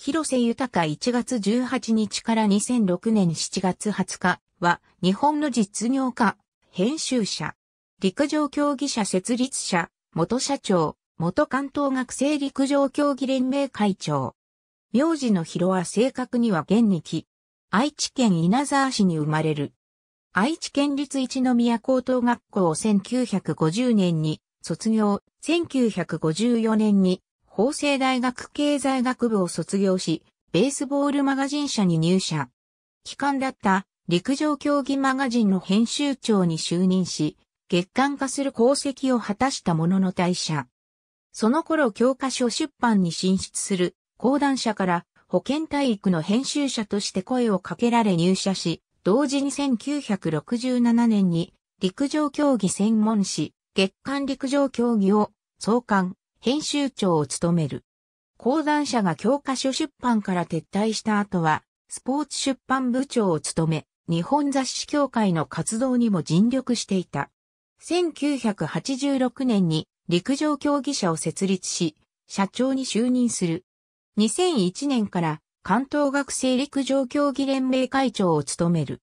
広瀬豊1月18日から2006年7月20日は日本の実業家、編集者、陸上競技者設立者、元社長、元関東学生陸上競技連盟会長。名字の広は正確には現に来、愛知県稲沢市に生まれる。愛知県立一宮高等学校を1950年に卒業、1954年に法政大学経済学部を卒業し、ベースボールマガジン社に入社。機関だった陸上競技マガジンの編集長に就任し、月間化する功績を果たしたものの退社。その頃教科書出版に進出する講談社から保健体育の編集者として声をかけられ入社し、同時に1967年に陸上競技専門誌、月刊陸上競技を創刊、編集長を務める。講談社が教科書出版から撤退した後は、スポーツ出版部長を務め、日本雑誌協会の活動にも尽力していた。1986年に陸上競技者を設立し、社長に就任する。2001年から関東学生陸上競技連盟会長を務める。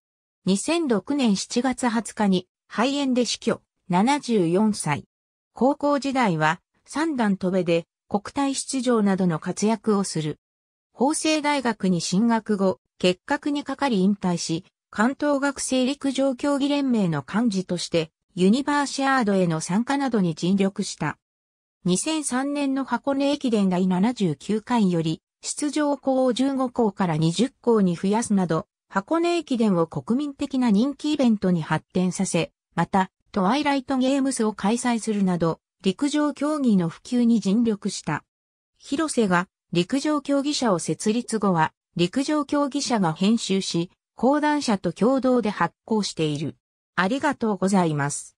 2006年7月20日に肺炎で死去、74歳。高校時代は三段飛べで国体出場などの活躍をする。法政大学に進学後、結核にかかり引退し、関東学生陸上競技連盟の幹事として、ユニバーシアードへの参加などに尽力した。2003年の箱根駅伝第79回より、出場校を15校から20校に増やすなど、箱根駅伝を国民的な人気イベントに発展させ、また、トワイライトゲームスを開催するなど、陸上競技の普及に尽力した。広瀬が陸上競技者を設立後は、陸上競技者が編集し、講談社と共同で発行している。ありがとうございます。